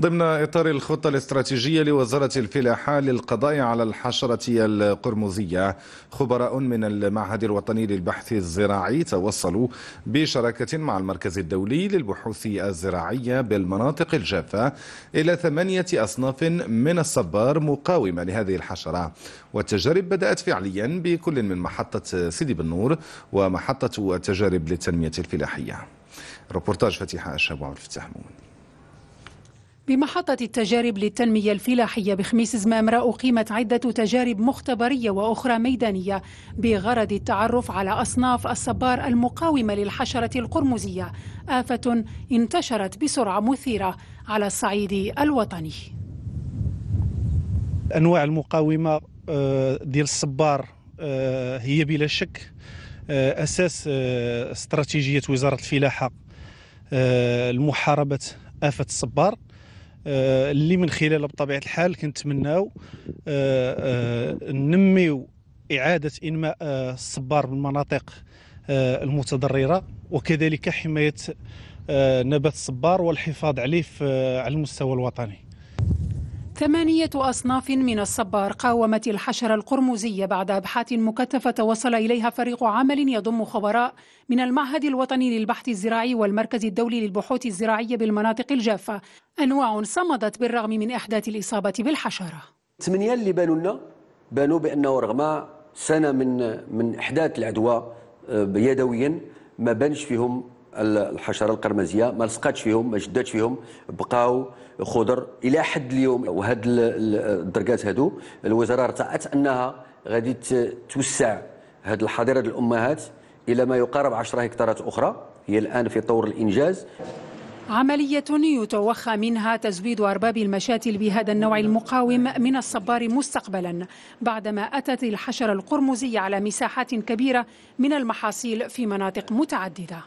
ضمن إطار الخطة الاستراتيجية لوزارة الفلاحة للقضاء على الحشرة القرمزية خبراء من المعهد الوطني للبحث الزراعي توصلوا بشراكة مع المركز الدولي للبحوث الزراعية بالمناطق الجافة إلى ثمانية أصناف من الصبار مقاومة لهذه الحشرة والتجارب بدأت فعليا بكل من محطة سيدي بنور ومحطة التجارب للتنمية الفلاحية ربورتاج فتيحة الشاب عبد الفتاح بمحطة التجارب للتنمية الفلاحية بخميس زمامرة أقيمت عدة تجارب مختبرية وأخرى ميدانية بغرض التعرف على أصناف الصبار المقاومة للحشرة القرمزية آفة انتشرت بسرعة مثيرة على الصعيد الوطني أنواع المقاومة آه، ديال الصبار آه، هي بلا شك آه، أساس استراتيجية وزارة الفلاحة لمحاربة آفة الصبار آه، اللي من خلاله بطبيعه الحال كنتمناو آه، آه، ننميو اعاده انماء الصبار بالمناطق المناطق المتضرره وكذلك حمايه نبات الصبار والحفاظ عليه على المستوى الوطني ثمانية أصناف من الصبار قاومت الحشرة القرمزية بعد أبحاث مكثفة وصل إليها فريق عمل يضم خبراء من المعهد الوطني للبحث الزراعي والمركز الدولي للبحوث الزراعية بالمناطق الجافة أنواع صمدت بالرغم من أحداث الإصابة بالحشرة ثمانية اللي بانوا لنا بانوا بأنه رغم سنة من من إحداث العدوى آه، يدويا ما بانش فيهم الحشره القرمزيه ما لصقاتش فيهم ما جداتش فيهم بقاو خضر الى حد اليوم وهاد الدركات هادو الوزاره ارتأت انها غادي توسع هاد الحاضره الامهات الى ما يقارب 10 هكتارات اخرى هي الان في طور الانجاز عملية يتوخى منها تزويد أرباب المشاتل بهذا النوع المقاوم من الصبار مستقبلا بعدما أتت الحشرة القرمزية على مساحات كبيرة من المحاصيل في مناطق متعددة